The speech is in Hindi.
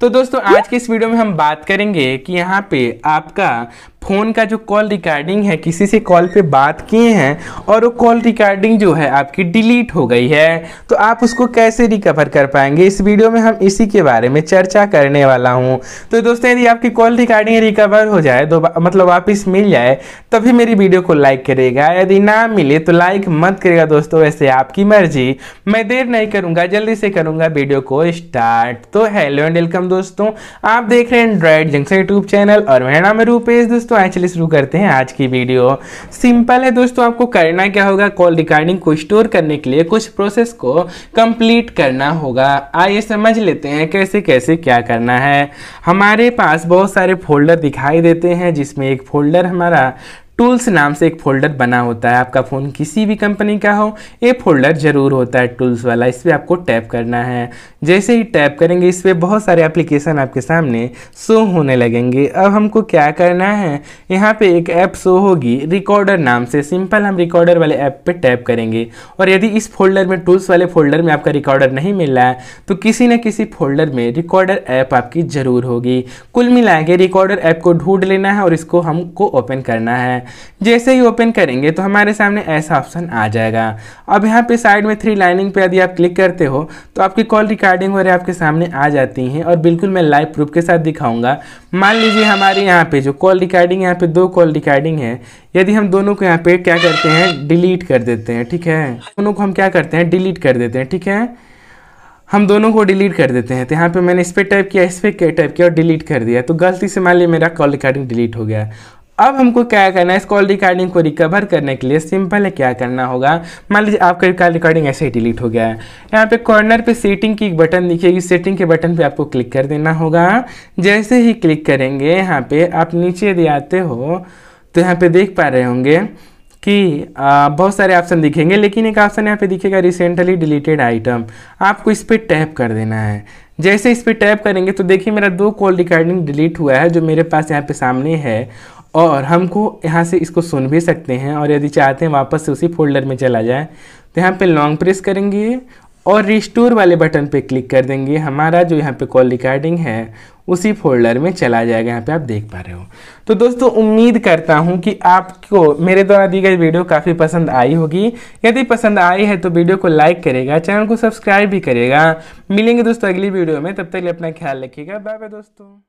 तो दोस्तों आज के इस वीडियो में हम बात करेंगे कि यहाँ पे आपका फ़ोन का जो कॉल रिकॉर्डिंग है किसी से कॉल पे बात किए हैं और वो कॉल रिकॉर्डिंग जो है आपकी डिलीट हो गई है तो आप उसको कैसे रिकवर कर पाएंगे इस वीडियो में हम इसी के बारे में चर्चा करने वाला हूँ तो दोस्तों यदि आपकी कॉल रिकॉर्डिंग रिकवर हो जाए तो मतलब वापस मिल जाए तभी मेरी वीडियो को लाइक करेगा यदि ना मिले तो लाइक मत करेगा दोस्तों वैसे आपकी मर्जी मैं देर नहीं करूँगा जल्दी से करूँगा वीडियो को स्टार्ट तो हेलो एंड वेलकम दोस्तों आप देख रहे हैं एंड्रॉयड जंक्शन यूट्यूब चैनल और मेरा नाम है रूपेश दोस्तों आज चलिए शुरू करते हैं आज की वीडियो सिंपल है दोस्तों आपको करना क्या होगा कॉल रिकॉर्डिंग को स्टोर करने के लिए कुछ प्रोसेस को कंप्लीट करना होगा आइए समझ लेते हैं कैसे कैसे क्या करना है हमारे पास बहुत सारे फोल्डर दिखाई देते हैं जिसमें एक फोल्डर हमारा टूल्स नाम से एक फोल्डर बना होता है आपका फ़ोन किसी भी कंपनी का हो ये फोल्डर ज़रूर होता है टूल्स वाला इस पर आपको टैप करना है जैसे ही टैप करेंगे इस पर बहुत सारे एप्लीकेशन आपके सामने शो होने लगेंगे अब हमको क्या करना है यहाँ पे एक ऐप शो होगी रिकॉर्डर नाम से सिंपल हम रिकॉर्डर वाले ऐप पर टैप करेंगे और यदि इस फोल्डर में टूल्स वाले फोल्डर में आपका रिकॉर्डर नहीं मिल रहा है तो किसी न किसी फोल्डर में रिकॉर्डर ऐप आपकी ज़रूर होगी कुल मिला रिकॉर्डर ऐप को ढूंढ लेना है और इसको हमको ओपन करना है जैसे ही ओपन करेंगे तो हमारे सामने ऐसा ऑप्शन आ जाएगा अब यहाँ पे साइड में थ्री लाइनिंग पे यदि आप क्लिक करते हो तो आपकी कॉल रिकॉर्डिंग वगैरह आपके सामने आ जाती हैं और बिल्कुल मैं लाइव प्रूफ के साथ दिखाऊंगा मान लीजिए हमारे यहाँ पे जो कॉल रिकॉर्डिंग यहाँ पे दो कॉल रिकॉर्डिंग है यदि हम दोनों को यहाँ पे क्या करते हैं डिलीट कर देते हैं ठीक है दोनों को हम क्या करते हैं डिलीट कर देते हैं ठीक है हम दोनों को डिलीट कर देते हैं तो यहाँ पे मैंने इस पर टाइप किया इस पर टाइप किया और डिलीट कर दिया तो गलती से मान लिया मेरा कॉल रिकॉर्डिंग डिलीट हो गया अब हमको क्या करना है इस कॉल रिकॉर्डिंग को रिकवर करने के लिए सिंपल है क्या करना होगा मान लीजिए आपका कॉल रिकॉर्डिंग ऐसे ही डिलीट हो गया है यहाँ पे कॉर्नर पे सेटिंग की एक बटन दिखेगी सेटिंग के बटन पे आपको क्लिक कर देना होगा जैसे ही क्लिक करेंगे यहाँ पे आप नीचे दे आते हो तो यहाँ पे देख पा रहे होंगे कि बहुत सारे ऑप्शन दिखेंगे लेकिन एक ऑप्शन यहाँ पे दिखेगा रिसेंटली डिलीटेड आइटम आपको इस पर टैप कर देना है जैसे इस पर टैप करेंगे तो देखिए मेरा दो कॉल रिकॉर्डिंग डिलीट हुआ है जो मेरे पास यहाँ पे सामने है और हमको यहाँ से इसको सुन भी सकते हैं और यदि चाहते हैं वापस से उसी फोल्डर में चला जाए तो यहाँ पे लॉन्ग प्रेस करेंगे और रिस्टोर वाले बटन पे क्लिक कर देंगे हमारा जो यहाँ पे कॉल रिकॉर्डिंग है उसी फोल्डर में चला जाएगा यहाँ पे आप देख पा रहे हो तो दोस्तों उम्मीद करता हूँ कि आपको मेरे द्वारा दी गई वीडियो काफ़ी पसंद आई होगी यदि पसंद आई है तो वीडियो को लाइक करेगा चैनल को सब्सक्राइब भी करेगा मिलेंगे दोस्तों अगली वीडियो में तब तक अपना ख्याल रखिएगा बाय बाय दोस्तों